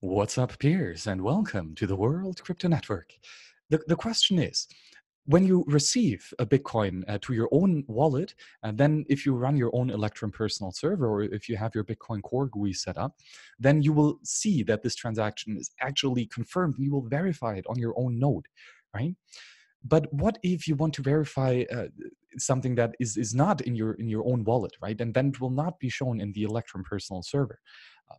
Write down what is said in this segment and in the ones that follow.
What's up, peers, and welcome to the World Crypto Network. The, the question is when you receive a Bitcoin uh, to your own wallet, and then if you run your own Electrum personal server, or if you have your Bitcoin Core GUI set up, then you will see that this transaction is actually confirmed and you will verify it on your own node, right? But what if you want to verify uh, something that is, is not in your, in your own wallet, right? And then it will not be shown in the Electrum personal server. Uh,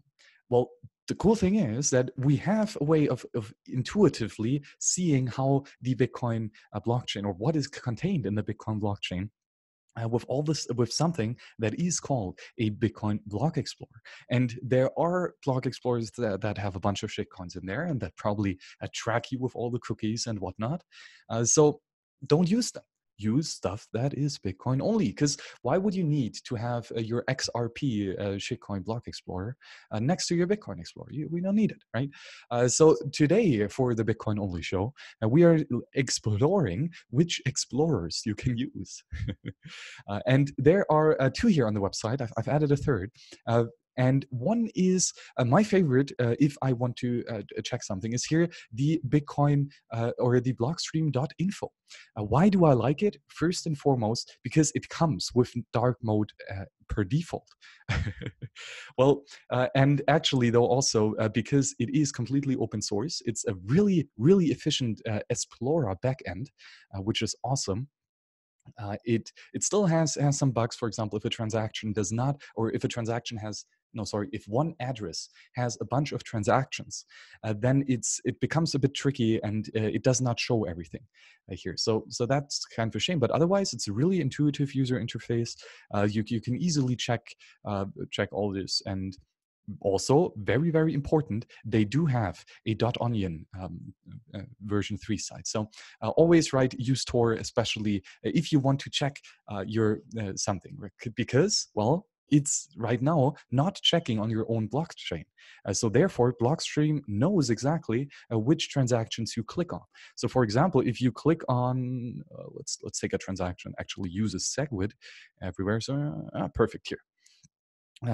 well, the cool thing is that we have a way of, of intuitively seeing how the Bitcoin uh, blockchain or what is contained in the Bitcoin blockchain. Uh, with all this, with something that is called a Bitcoin block explorer. And there are block explorers that, that have a bunch of shitcoins in there and that probably uh, track you with all the cookies and whatnot. Uh, so don't use them use stuff that is Bitcoin only. Because why would you need to have uh, your XRP uh, shitcoin block explorer uh, next to your Bitcoin explorer? You, we don't need it, right? Uh, so today for the Bitcoin only show, uh, we are exploring which explorers you can use. Uh, and there are two here on the website. I've, I've added a third. And one is uh, my favorite, uh, if I want to uh, uh, check something, is here the Bitcoin uh, or the blockstream.info. why do I like it? First and foremost, because it comes with dark mode per default. well, uh, and actually, though, also uh, because it is completely open source, it's a really, really efficient uh, Explora backend, which is awesome uh, it it still has has some bugs. For example, if a transaction does not, or if a transaction has no, sorry, if one address has a bunch of transactions, uh, then it's it becomes a bit tricky and uh, it does not show everything here. So so that's kind of a shame. But otherwise, it's a really intuitive user interface. Uh, you you can easily check uh, check all this and also very very important they do have a dot onion um, uh, version 3 site so uh, always write use tor especially uh, if you want to check uh, your uh, something because well it's right now not checking on your own blockchain. Uh, so therefore, Blockstream knows exactly uh, which transactions you click on. So for example, if you click on, uh, let's let's take a transaction, actually uses SegWit everywhere. So uh, perfect here.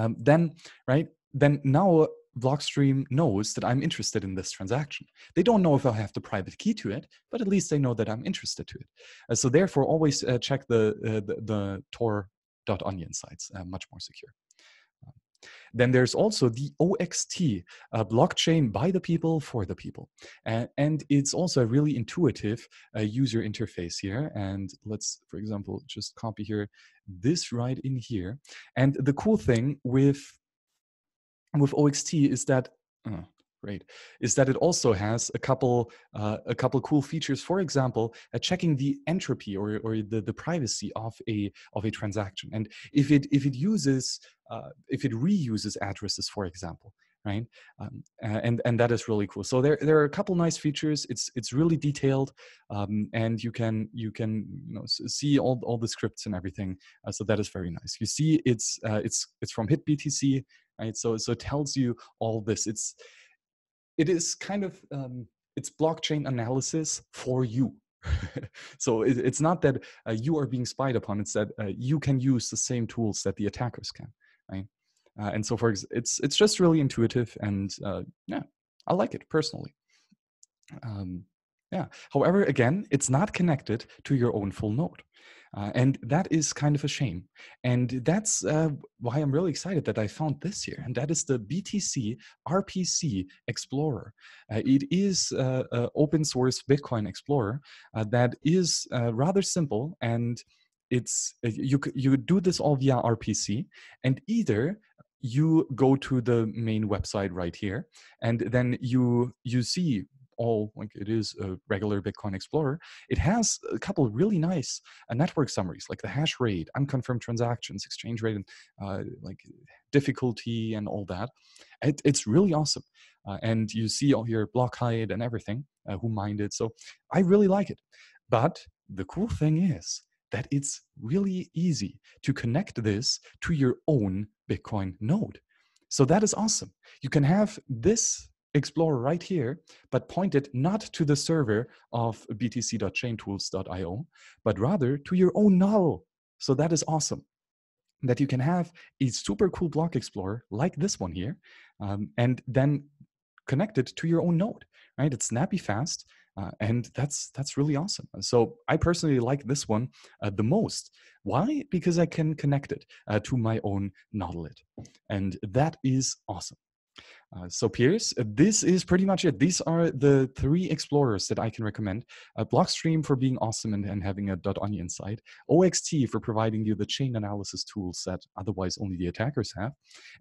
Um, then, right, then now Blockstream knows that I'm interested in this transaction. They don't know if I have the private key to it, but at least they know that I'm interested to it. Uh, so therefore, always uh, check the, uh, the, the Tor.onion sites, uh, much more secure. Um, then there's also the OXT, uh, blockchain by the people for the people. and it's also a really intuitive uh, user interface here. And let's, for example, just copy here this right in here. And the cool thing with with OXT is that. Oh, great is that it also has a couple uh, a couple cool features for example uh, checking the entropy or, or the, the privacy of a of a transaction and if it if it uses uh, if it reuses addresses for example right? Um, and and that is really cool. So there there are a couple nice features. It's it's really detailed, um, and you can you can you know see all all the scripts and everything. Uh, so that is very nice. You see, it's uh, it's it's from HitBTC, right? So so it tells you all this. It's it is kind of um, it's blockchain analysis for you. so it, it's not that uh, you are being spied upon; it's that uh, you can use the same tools that the attackers can, right? uh, and so forth. It's it's just really intuitive, and uh, yeah, I like it personally. Um, yeah. However, again, it's not connected to your own full node. Uh, and that is kind of a shame. And that's uh, why I'm really excited that I found this here. And that is the BTC RPC Explorer. Uh, it is uh, an open source Bitcoin Explorer uh, that is uh, rather simple and it's you you do this all via RPC, and either you go to the main website right here and then you you see all like it is a regular Bitcoin Explorer, it has a couple really nice uh, network summaries like the hash rate, unconfirmed transactions, exchange rate, and uh, like difficulty and all that. It, it's really awesome, uh, and you see all your block height and everything, uh, who mined it. So I really like it. But the cool thing is, that it's really easy to connect this to your own Bitcoin node. So that is awesome. You can have this Explorer right here, but point it not to the server of btc.chaintools.io, but rather to your own novel. So that is awesome that you can have a super cool block explorer like this one here, um, and then connect it to your own node, right? It's snappy fast uh, and that's that's really awesome uh, so i personally like this one uh, the most why because i can connect it uh, to my own nodelet and that is awesome uh, so Pierce, uh, this is pretty much it. These are the three explorers that I can recommend. Uh, Blockstream for being awesome and, and having a dot .onion site. OXT for providing you the chain analysis tools that otherwise only the attackers have.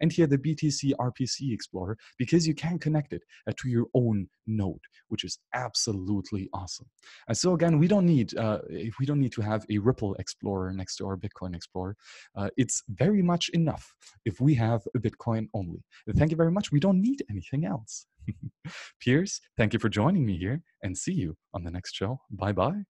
And here the BTC RPC Explorer because you can connect it uh, to your own node, which is absolutely awesome. Uh, so again, we don't need uh, we don't need to have a Ripple Explorer next to our Bitcoin Explorer. Uh, it's very much enough if we have a Bitcoin only. Thank you very much. We don't need anything else. Pierce? thank you for joining me here and see you on the next show. Bye bye.